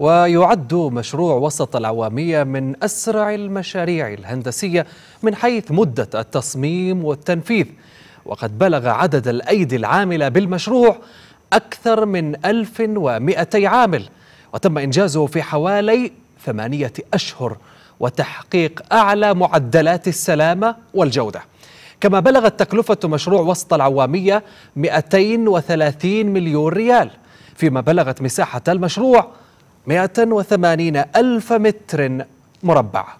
ويعد مشروع وسط العوامية من أسرع المشاريع الهندسية من حيث مدة التصميم والتنفيذ وقد بلغ عدد الأيدي العاملة بالمشروع أكثر من 1200 عامل وتم إنجازه في حوالي ثمانية أشهر وتحقيق أعلى معدلات السلامة والجودة كما بلغت تكلفة مشروع وسط العوامية 230 مليون ريال فيما بلغت مساحة المشروع 180 ألف متر مربع